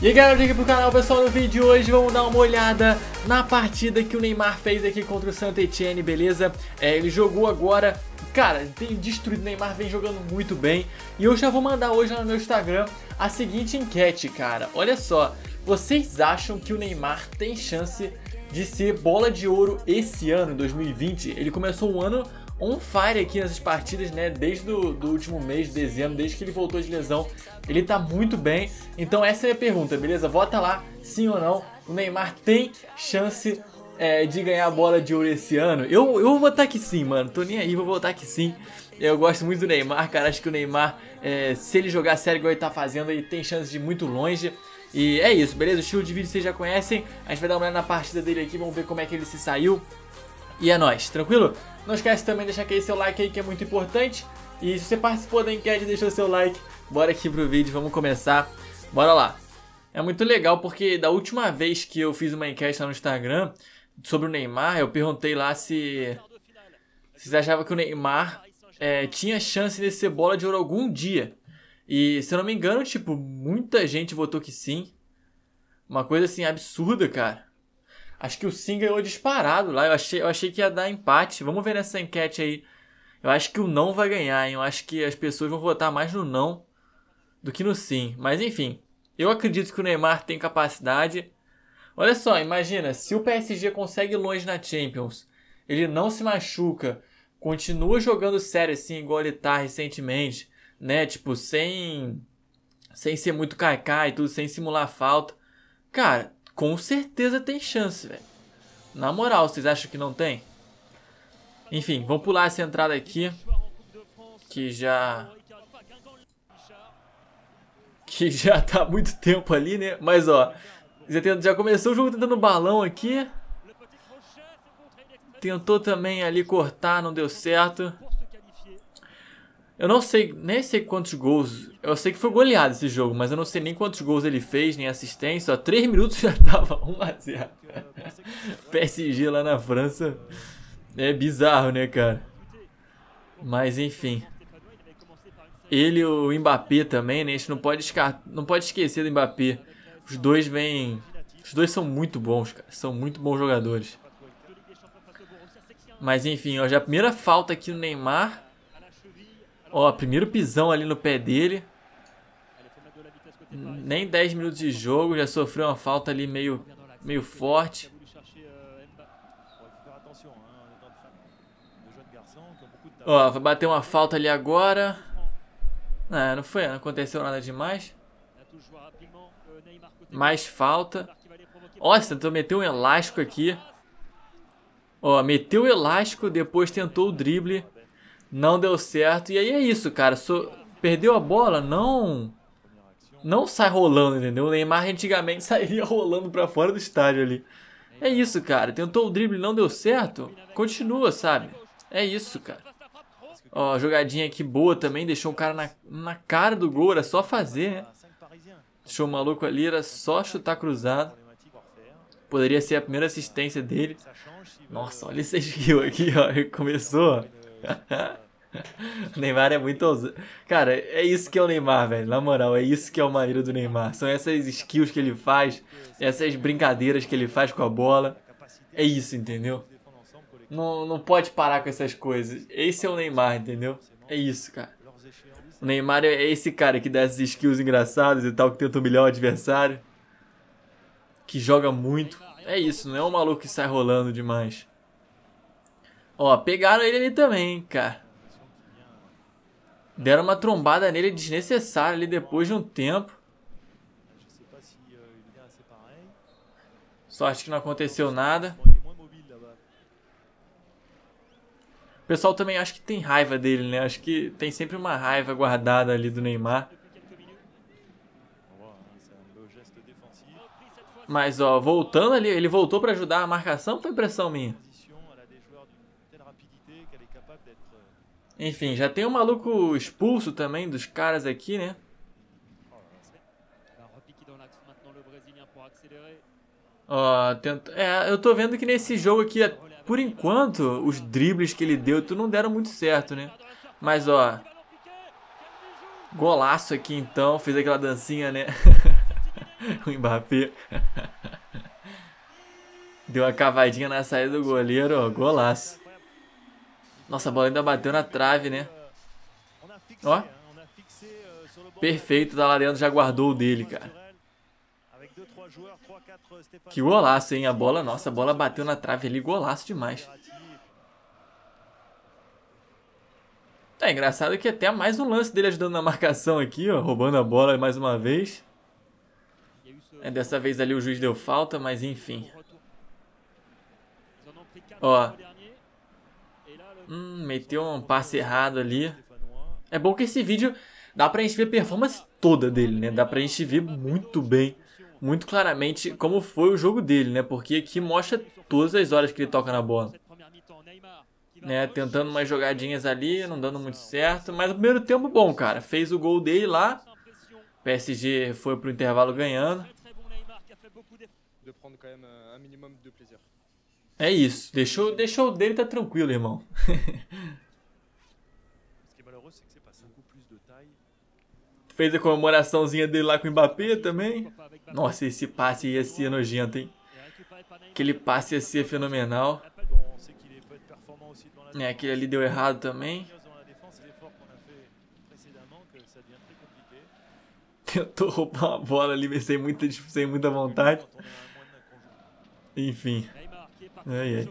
E aí galera, aqui pro canal pessoal, no vídeo de hoje vamos dar uma olhada na partida que o Neymar fez aqui contra o Santa Etienne, beleza? É, ele jogou agora, cara, tem destruído o Neymar, vem jogando muito bem E eu já vou mandar hoje lá no meu Instagram a seguinte enquete, cara, olha só Vocês acham que o Neymar tem chance de ser bola de ouro esse ano, 2020? Ele começou um ano on fire aqui nessas partidas, né? Desde o último mês de dezembro, desde que ele voltou de lesão, ele tá muito bem. Então essa é a pergunta, beleza? Vota lá, sim ou não. O Neymar tem chance é, de ganhar a bola de ouro esse ano? Eu, eu vou votar que sim, mano. Tô nem aí, vou votar que sim. Eu gosto muito do Neymar, cara. Acho que o Neymar, é, se ele jogar sério igual ele tá fazendo, ele tem chance de ir muito longe. E é isso, beleza? O estilo de vídeo vocês já conhecem. A gente vai dar uma olhada na partida dele aqui, vamos ver como é que ele se saiu. E é nóis, tranquilo? Não esquece também de deixar aquele seu like aí que é muito importante. E se você participou da enquete, deixou seu like. Bora aqui pro vídeo, vamos começar. Bora lá. É muito legal porque da última vez que eu fiz uma enquete lá no Instagram sobre o Neymar, eu perguntei lá se vocês achavam que o Neymar é, tinha chance de ser bola de ouro algum dia. E se eu não me engano, tipo, muita gente votou que sim. Uma coisa assim absurda, cara. Acho que o sim ganhou disparado lá. Eu achei, eu achei que ia dar empate. Vamos ver nessa enquete aí. Eu acho que o não vai ganhar, hein? Eu acho que as pessoas vão votar mais no não do que no sim. Mas enfim, eu acredito que o Neymar tem capacidade. Olha só, imagina, se o PSG consegue longe na Champions, ele não se machuca, continua jogando sério assim, igual ele tá recentemente, né? Tipo, sem sem ser muito caicai e tudo, sem simular falta. Cara, com certeza tem chance, velho. Na moral, vocês acham que não tem? Enfim, vamos pular essa entrada aqui. Que já... Que já tá há muito tempo ali, né? Mas, ó, já, já começou o jogo tentando balão aqui. Tentou também ali cortar, não deu certo. Eu não sei, nem sei quantos gols. Eu sei que foi goleado esse jogo, mas eu não sei nem quantos gols ele fez, nem assistência. Há 3 minutos já tava 1 a 0. PSG lá na França. É bizarro, né, cara? Mas enfim. Ele e o Mbappé também, né? A gente não pode, não pode esquecer do Mbappé. Os dois vêm. Os dois são muito bons, cara. São muito bons jogadores. Mas enfim, ó, já a primeira falta aqui no Neymar. Ó, primeiro pisão ali no pé dele. Nem 10 minutos de jogo, já sofreu uma falta ali meio, meio forte. Ó, vai bater uma falta ali agora. Não, é, não foi, não aconteceu nada demais. Mais falta. Ó, tentou meter um elástico aqui. Ó, meteu o elástico, depois tentou o drible. Não deu certo. E aí é isso, cara. So, perdeu a bola, não não sai rolando, entendeu? O Neymar antigamente sairia rolando para fora do estádio ali. É isso, cara. Tentou o drible, não deu certo. Continua, sabe? É isso, cara. Ó, jogadinha aqui boa também. Deixou o cara na, na cara do gol. Era só fazer, né? Deixou o maluco ali. Era só chutar cruzado. Poderia ser a primeira assistência dele. Nossa, olha esse skill aqui, ó. Começou, ó. O Neymar é muito ousado. Cara, é isso que é o Neymar, velho. Na moral, é isso que é o maneiro do Neymar. São essas skills que ele faz, essas brincadeiras que ele faz com a bola. É isso, entendeu? Não, não pode parar com essas coisas. Esse é o Neymar, entendeu? É isso, cara. O Neymar é esse cara que dá essas skills engraçadas e tal, que tenta humilhar o adversário. Que joga muito. É isso, não é um maluco que sai rolando demais. Ó, pegaram ele ali também, cara. Deram uma trombada nele desnecessária ali depois de um tempo. Só acho que não aconteceu nada. O pessoal também acho que tem raiva dele, né? Acho que tem sempre uma raiva guardada ali do Neymar. Mas ó, voltando ali, ele voltou para ajudar a marcação, foi pressão minha. É eh, Enfim, já tem um maluco expulso também dos caras aqui, né? Ah, ó, oh, É, eu tô vendo que nesse jogo aqui, é, por enquanto, os dribles que ele deu tu não deram muito certo, né? Mas, ó... Golaço aqui, então. Fez aquela dancinha, né? o Mbappé. deu uma cavadinha na saída do goleiro, ó. Golaço. Nossa, a bola ainda bateu na trave, né? Ó. Perfeito, o Dalariano já guardou o dele, cara. Que golaço, hein? A bola, nossa, a bola bateu na trave ali, golaço demais. Tá é engraçado que até mais um lance dele ajudando na marcação aqui, ó, roubando a bola mais uma vez. É, dessa vez ali o juiz deu falta, mas enfim. Ó, Hum, meteu um passe errado ali. É bom que esse vídeo dá pra gente ver a performance toda dele, né? Dá pra gente ver muito bem, muito claramente como foi o jogo dele, né? Porque aqui mostra todas as horas que ele toca na bola. Né, tentando umas jogadinhas ali, não dando muito certo. Mas o primeiro tempo bom, cara. Fez o gol dele lá. PSG foi pro intervalo ganhando. de prendre quand même un minimum de plaisir. É isso. Deixou, deixou o dele, tá tranquilo, irmão. Fez a comemoraçãozinha dele lá com o Mbappé também. Nossa, esse passe ia ser nojento, hein? É, aquele passe ia ser fenomenal. É, aquele ali deu errado também. Tentou roubar a bola ali, mas sem muita, sem muita vontade. Enfim. Aïe, aïe.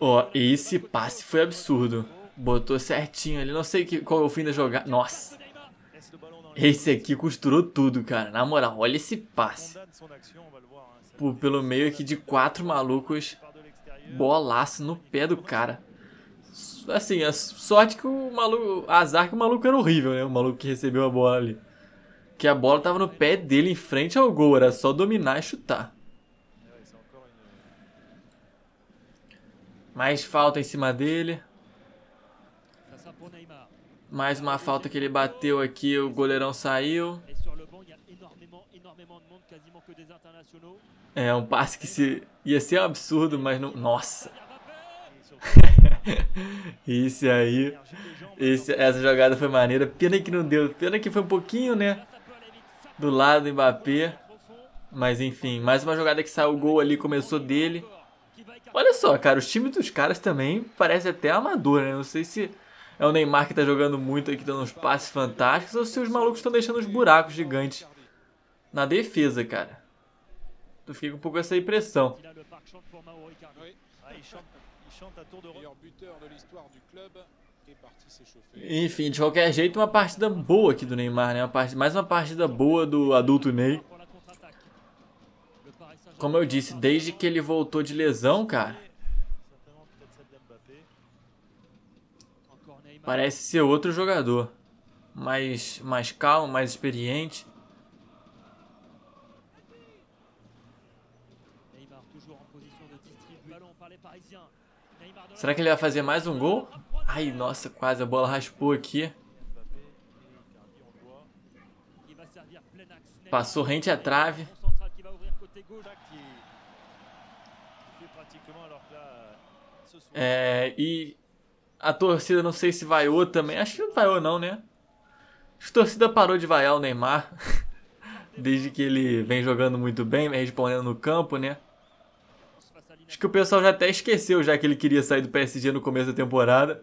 Ó, oh, esse passe foi absurdo. Botou certinho ali. Não sei que, qual é o fim da jogada. Nossa. Esse aqui costurou tudo, cara. Na moral, olha esse passe. pelo meio aqui de quatro malucos. Bolaço no pé do cara. Assim, a sorte que o maluco. Azar que o maluco era horrível, né? O maluco que recebeu a bola ali que a bola estava no pé dele em frente ao gol, era só dominar e chutar. Mais falta em cima dele. Mais uma falta que ele bateu aqui, o goleirão saiu. É um passe que se... ia ser um absurdo, mas não. Nossa! Isso aí. Esse... Essa jogada foi maneira. Pena que não deu. Pena que foi um pouquinho, né? do lado do Mbappé. Mas enfim, mais uma jogada que saiu o gol ali, começou dele. Olha só, cara, os times dos caras também parece até amador, né? Não sei se é o Neymar que tá jogando muito aqui, dando uns passes fantásticos, ou se os malucos estão deixando uns buracos gigantes na defesa, cara. Eu fiquei com um pouco essa impressão. Enfim, de qualquer jeito, uma partida boa aqui do Neymar, né? Uma partida, mais uma partida boa do adulto Ney. Como eu disse, desde que ele voltou de lesão, cara. Parece ser outro jogador. Mais, mais calmo, mais experiente. Será que ele vai fazer mais um gol? Ai, nossa, quase a bola raspou aqui. Passou rente à trave. É, e a torcida não sei se vaiou também. Acho que não vaiou não, né? A torcida parou de vaiar o Neymar. Desde que ele vem jogando muito bem, respondendo no campo, né? Acho que o pessoal já até esqueceu já que ele queria sair do PSG no começo da temporada.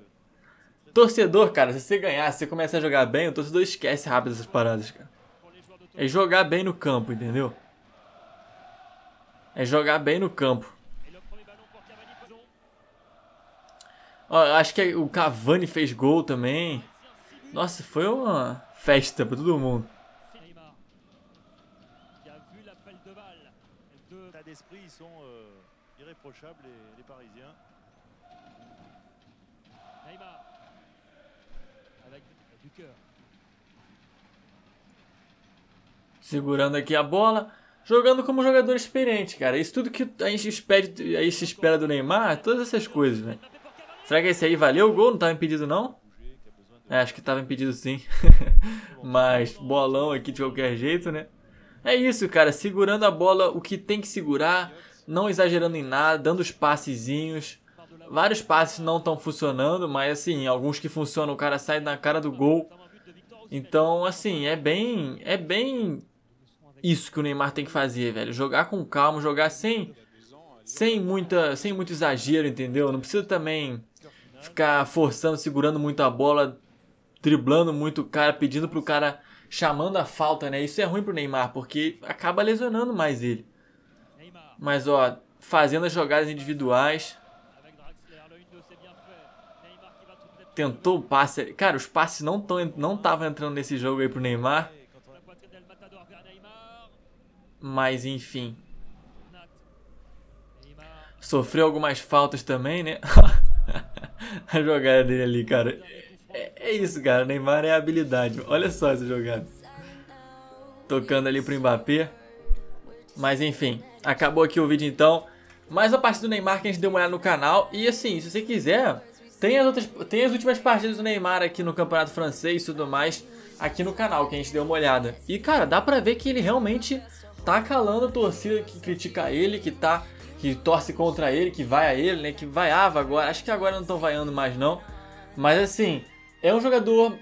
Torcedor, cara, se você ganhar, se você começar a jogar bem, o torcedor esquece rápido essas paradas, cara. É jogar bem no campo, entendeu? É jogar bem no campo. Ó, acho que o Cavani fez gol também. Nossa, foi uma festa pra todo mundo. Euh, Neymar. Segurando aqui a bola. Jogando como jogador experiente, cara. Isso tudo que a gente, espera, a gente espera do Neymar, todas essas coisas, velho. Será que esse aí valeu o gol? Não estava impedido, não? É, acho que estava impedido sim. Mas bolão aqui de qualquer jeito, né? É isso, cara. Segurando a bola o que tem que segurar. Não exagerando em nada. Dando os passezinhos vários passes não estão funcionando, mas assim, alguns que funcionam, o cara sai na cara do gol. Então, assim, é bem, é bem isso que o Neymar tem que fazer, velho. Jogar com calma, jogar sem sem muita, sem muito exagero, entendeu? Não precisa também ficar forçando, segurando muito a bola, driblando muito o cara, pedindo pro cara chamando a falta, né? Isso é ruim pro Neymar, porque acaba lesionando mais ele. Mas ó, fazendo as jogadas individuais, tentou o passe. Cara, os passes não estavam não entrando nesse jogo aí pro Neymar. Mas enfim. Sofreu algumas faltas também, né? a jogada dele ali, cara. É, é isso, cara. Neymar é habilidade. Olha só essa jogada. Tocando ali pro Mbappé. Mas enfim, acabou aqui o vídeo então. Mais uma parte do Neymar que a gente deu uma olhada no canal. E assim, se você quiser, tem as, outras, tem as últimas partidas do Neymar aqui no Campeonato Francês e tudo mais, aqui no canal, que a gente deu uma olhada. E, cara, dá pra ver que ele realmente tá calando a torcida que critica ele, que tá que torce contra ele, que vai a ele, né? Que vaiava agora. Acho que agora não estão vaiando mais, não. Mas, assim, é um jogador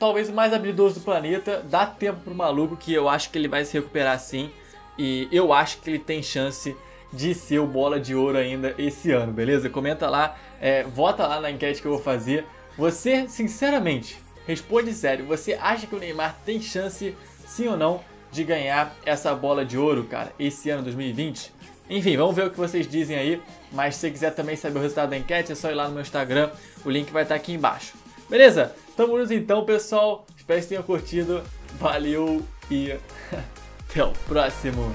talvez o mais habilidoso do planeta. Dá tempo pro maluco que eu acho que ele vai se recuperar sim. E eu acho que ele tem chance de ser o Bola de Ouro ainda esse ano, beleza? Comenta lá, é, vota lá na enquete que eu vou fazer. Você, sinceramente, responde sério, você acha que o Neymar tem chance, sim ou não, de ganhar essa Bola de Ouro, cara, esse ano 2020? Enfim, vamos ver o que vocês dizem aí, mas se você quiser também saber o resultado da enquete, é só ir lá no meu Instagram, o link vai estar tá aqui embaixo. Beleza? Tamo junto então, pessoal. Espero que tenham curtido. Valeu e até o próximo.